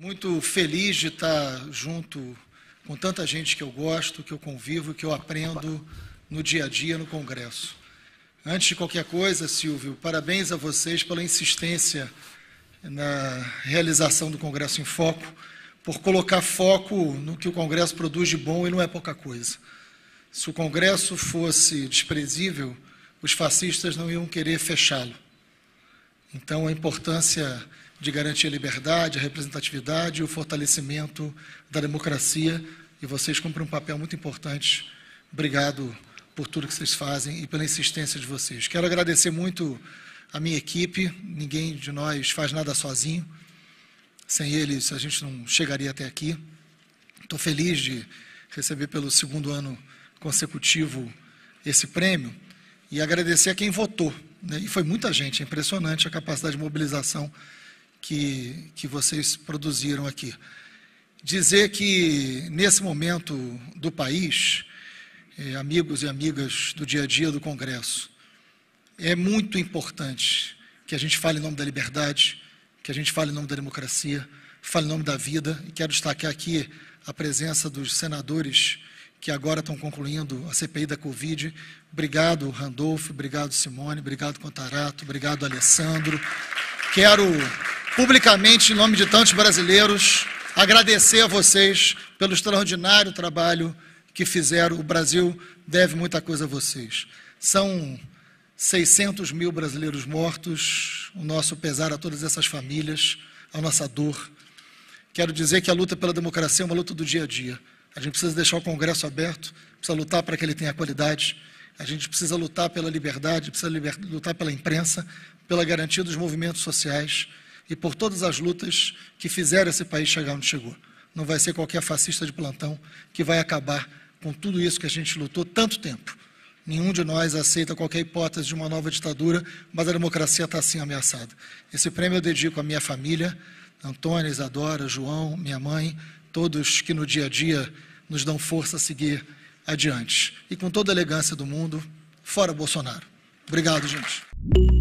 muito feliz de estar junto com tanta gente que eu gosto, que eu convivo, que eu aprendo no dia a dia no Congresso. Antes de qualquer coisa, Silvio, parabéns a vocês pela insistência na realização do Congresso em Foco, por colocar foco no que o Congresso produz de bom e não é pouca coisa. Se o Congresso fosse desprezível, os fascistas não iam querer fechá-lo. Então, a importância de garantir a liberdade, a representatividade e o fortalecimento da democracia. E vocês cumprem um papel muito importante. Obrigado por tudo que vocês fazem e pela insistência de vocês. Quero agradecer muito a minha equipe. Ninguém de nós faz nada sozinho. Sem eles, a gente não chegaria até aqui. Estou feliz de receber pelo segundo ano consecutivo esse prêmio e agradecer a quem votou. Né? E foi muita gente, é impressionante a capacidade de mobilização que, que vocês produziram aqui. Dizer que, nesse momento do país, eh, amigos e amigas do dia a dia do Congresso, é muito importante que a gente fale em nome da liberdade, que a gente fale em nome da democracia, fale em nome da vida, e quero destacar aqui a presença dos senadores que agora estão concluindo a CPI da Covid. Obrigado, Randolfo, obrigado, Simone, obrigado, Contarato, obrigado, Alessandro. Quero publicamente, em nome de tantos brasileiros, agradecer a vocês pelo extraordinário trabalho que fizeram. O Brasil deve muita coisa a vocês. São 600 mil brasileiros mortos, o nosso pesar a todas essas famílias, a nossa dor. Quero dizer que a luta pela democracia é uma luta do dia a dia. A gente precisa deixar o Congresso aberto, precisa lutar para que ele tenha qualidade, a gente precisa lutar pela liberdade, precisa liber... lutar pela imprensa, pela garantia dos movimentos sociais e por todas as lutas que fizeram esse país chegar onde chegou. Não vai ser qualquer fascista de plantão que vai acabar com tudo isso que a gente lutou tanto tempo. Nenhum de nós aceita qualquer hipótese de uma nova ditadura, mas a democracia está assim ameaçada. Esse prêmio eu dedico à minha família, Antônia, Isadora, João, minha mãe, todos que no dia a dia nos dão força a seguir adiante. E com toda a elegância do mundo, fora Bolsonaro. Obrigado, gente.